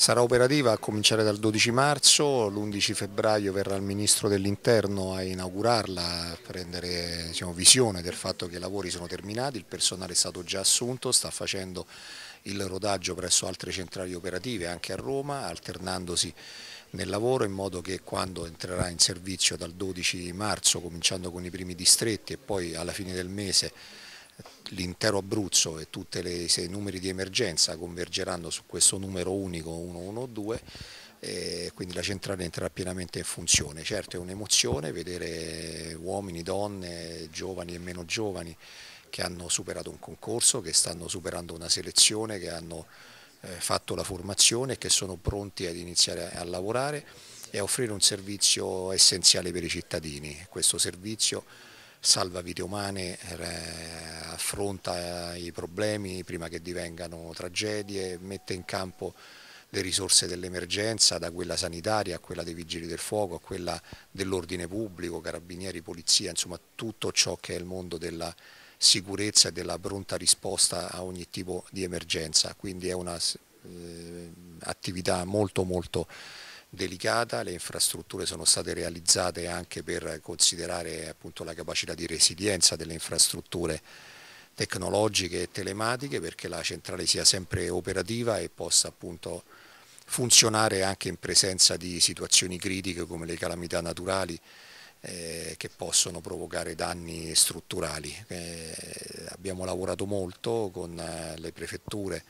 Sarà operativa a cominciare dal 12 marzo, l'11 febbraio verrà il Ministro dell'Interno a inaugurarla, a prendere diciamo, visione del fatto che i lavori sono terminati, il personale è stato già assunto, sta facendo il rodaggio presso altre centrali operative anche a Roma, alternandosi nel lavoro in modo che quando entrerà in servizio dal 12 marzo, cominciando con i primi distretti e poi alla fine del mese l'intero Abruzzo e tutti i numeri di emergenza convergeranno su questo numero unico 112 e quindi la centrale entrerà pienamente in funzione. Certo è un'emozione vedere uomini, donne, giovani e meno giovani che hanno superato un concorso, che stanno superando una selezione, che hanno eh, fatto la formazione e che sono pronti ad iniziare a lavorare e a offrire un servizio essenziale per i cittadini. Questo servizio salva vite umane, affronta eh, i problemi prima che divengano tragedie, mette in campo le risorse dell'emergenza, da quella sanitaria a quella dei vigili del fuoco, a quella dell'ordine pubblico, carabinieri, polizia, insomma tutto ciò che è il mondo della sicurezza e della pronta risposta a ogni tipo di emergenza. Quindi è un'attività eh, molto molto delicata, le infrastrutture sono state realizzate anche per considerare appunto, la capacità di resilienza delle infrastrutture tecnologiche e telematiche perché la centrale sia sempre operativa e possa appunto funzionare anche in presenza di situazioni critiche come le calamità naturali eh, che possono provocare danni strutturali. Eh, abbiamo lavorato molto con eh, le prefetture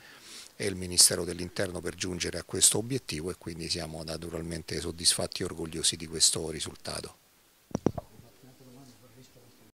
e il Ministero dell'Interno per giungere a questo obiettivo e quindi siamo naturalmente soddisfatti e orgogliosi di questo risultato.